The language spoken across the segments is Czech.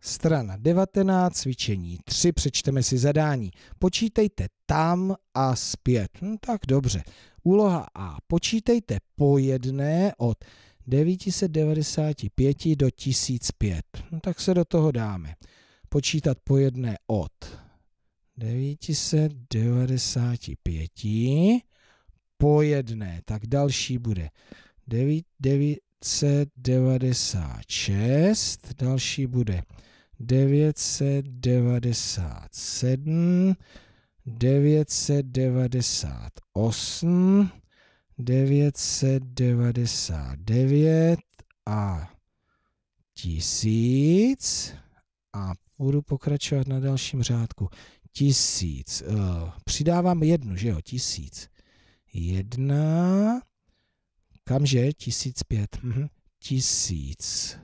Strana 19, cvičení 3, přečteme si zadání. Počítejte tam a zpět. No, tak dobře. Úloha A. Počítejte po jedné od 995 do 1005. No, hm, tak se do toho dáme. Počítat po jedné od 995 po jedné. Tak další bude 9, 9, 996, další bude 997, 998, 999 a tisíc a budu pokračovat na dalším řádku. Tisíc. Eh, přidávám jednu, že jo? Tisíc. Jedna, Kamže? Tisíc pět. Mhm. Tisíc.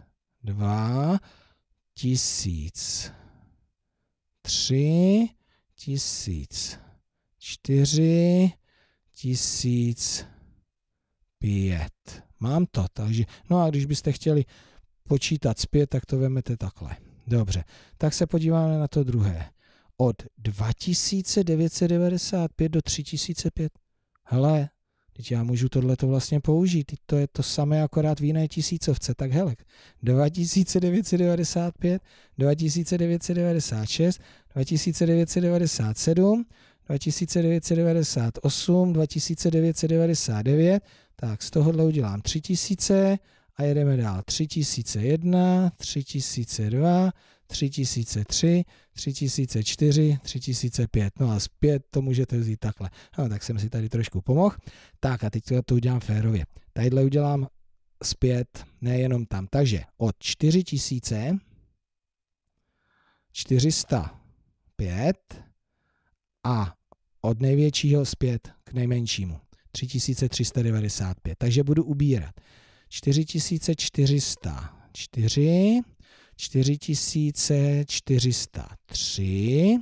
Dva. Tisíc. Tři. Tisíc. Čtyři. Tisíc. Pět. Mám to, takže... No a když byste chtěli počítat zpět, tak to vemete takhle. Dobře, tak se podíváme na to druhé. Od 2995 do 3005. Hele, Teď já můžu tohle to vlastně použít. Teď to je to samé akorát v jiné tisícovce. Tak hele, 2995, 2996, 2997, 2998, 2999, tak z tohohle udělám 3000 a jedeme dál. 3001, 3002, 3003, 3004, 3005. No a zpět to můžete vzít takhle. No, tak jsem si tady trošku pomohl. Tak a teď to udělám férově. Tadyhle udělám zpět, nejenom tam. Takže od 4000 405 a od největšího zpět k nejmenšímu. 3395. Takže budu ubírat. 4404 4403,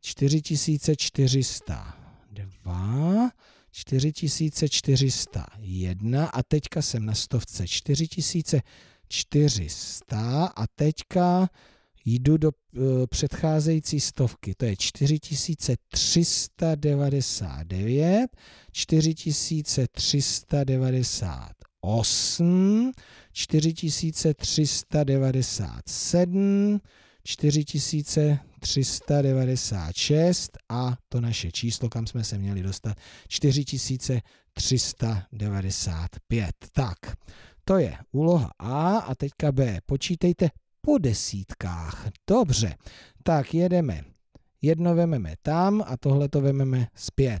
4402, 4401 a teďka jsem na stovce 4400 a teďka jdu do e, předcházející stovky, to je 4399, 4398, 8, 4397, 4396 a to naše číslo, kam jsme se měli dostat, 4395. Tak, to je úloha A a teďka B. Počítejte po desítkách. Dobře, tak jedeme. Jedno vememe tam a tohle to vememe zpět.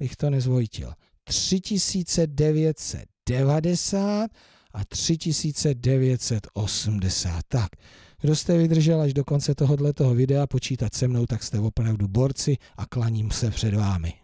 abych to nezvojitil, 3990 a 3980. Tak, kdo jste vydržel až do konce tohoto videa počítat se mnou, tak jste opravdu borci a klaním se před vámi.